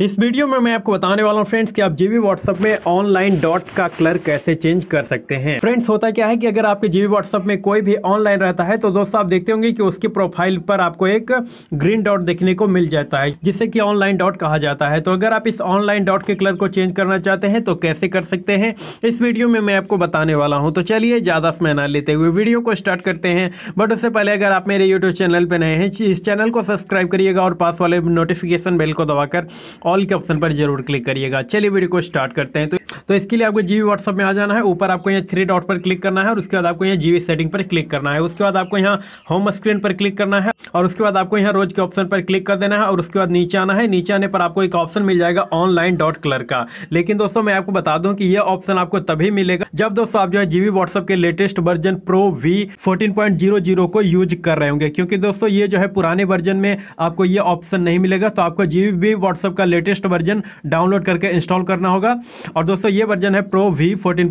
इस वीडियो में मैं आपको बताने वाला हूँ फ्रेंड्स कि आप जीबी व्हाट्सएप में ऑनलाइन डॉट का कलर कैसे चेंज कर सकते हैं फ्रेंड्स होता क्या है कि अगर आपके जीबी व्हाट्सएप में कोई भी ऑनलाइन रहता है तो दोस्तों आप देखते होंगे कि उसके प्रोफाइल पर आपको एक ग्रीन डॉट देखने को मिल जाता है जिसे कि ऑनलाइन डॉट कहा जाता है तो अगर आप इस ऑनलाइन डॉट के कलर को चेंज करना चाहते हैं तो कैसे कर सकते हैं इस वीडियो में मैं आपको बताने वाला हूँ तो चलिए ज़्यादा समय ना लेते हुए वीडियो को स्टार्ट करते हैं बट उससे पहले अगर आप मेरे यूट्यूब चैनल पर नए हैं इस चैनल को सब्सक्राइब करिएगा और पास वाले नोटिफिकेशन बेल को दबाकर ऑल के ऑप्शन पर जरूर क्लिक करिएगा चलिए वीडियो को स्टार्ट करते हैं तो तो इसके लिए आपको जीवी व्हाट्सअप में आ जाना है ऊपर आपको यहाँ थ्री डॉट पर क्लिक करना है और उसके बाद आपको यहाँ जीवी सेटिंग पर क्लिक करना है उसके बाद आपको यहाँ होम स्क्रीन पर क्लिक करना है और उसके बाद आपको यहाँ रोज के ऑप्शन पर क्लिक कर देना है और उसके बाद नीचे आना है नीचे आने पर आपको एक ऑप्शन मिल जाएगा ऑनलाइन डॉट कलर का लेकिन दोस्तों मैं आपको बता दूं कि यह ऑप्शन आपको तभी मिलेगा जब दोस्तों आप जो है जीवी व्हाट्सएप के latest version pro V fourteen को यूज कर रहे होंगे क्योंकि दोस्तों ये जो है पुराने वर्जन में आपको ये ऑप्शन नहीं मिलेगा तो आपको जीवी व्हाट्सएप का लेटेस्ट वर्जन डाउनलोड करके इंस्टॉल करना होगा और दोस्तों ये वर्जन है प्रो वी फोर्टीन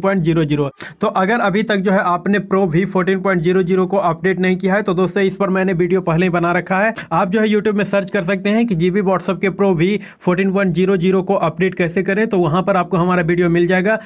तो अगर अभी तक जो है आपने प्रो वी फोर्टीन को अपडेट नहीं किया है तो दोस्तों इस पर मैंने वीडियो पहले ही बना रखा है आप जो है यूट्यूब में सर्च कर सकते हैं कि जीबी व्हाट्सअप के प्रो वी फोर्टीन को अपडेट कैसे करें तो वहां पर आपको हमारा वीडियो मिल जाएगा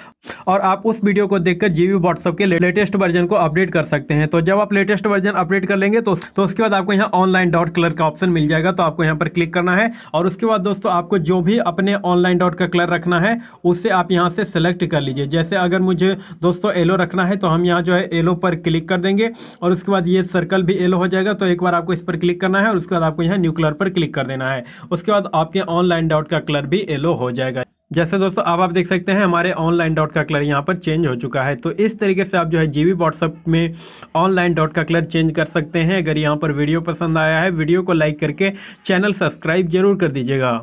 और आप उस वीडियो को देखकर जीबी व्हाट्सअप के लेटेस्ट वर्जन को अपडेट कर सकते हैं तो जब आप लेटेस्ट वर्जन अपडेट कर लेंगे तो, तो उसके बाद आपको यहाँ ऑनलाइन डॉट कलर का ऑप्शन मिल जाएगा तो आपको यहाँ पर क्लिक करना है और उसके बाद दोस्तों आपको जो भी अपने ऑनलाइन डॉट का कलर रखना है उससे आप यहाँ से सेलेक्ट कर लीजिए जैसे अगर मुझे दोस्तों एलो रखना है तो हम यहाँ जो है एलो पर क्लिक कर देंगे और उसके बाद ये सर्कल भी एलो हो जाएगा तो एक बार आपको इस पर क्लिक करना है और उसके बाद आपको यहाँ न्यू कलर पर क्लिक कर देना है उसके बाद आपके ऑनलाइन डॉट का कलर भी एलो हो जाएगा जैसे दोस्तों अब आप देख सकते हैं हमारे ऑनलाइन डॉट का कलर यहाँ पर चेंज हो चुका है तो इस तरीके से आप जो है जीवी व्हाट्सअप में ऑनलाइन डॉट का कलर चेंज कर सकते हैं अगर यहाँ पर वीडियो पसंद आया है वीडियो को लाइक करके चैनल सब्सक्राइब जरूर कर दीजिएगा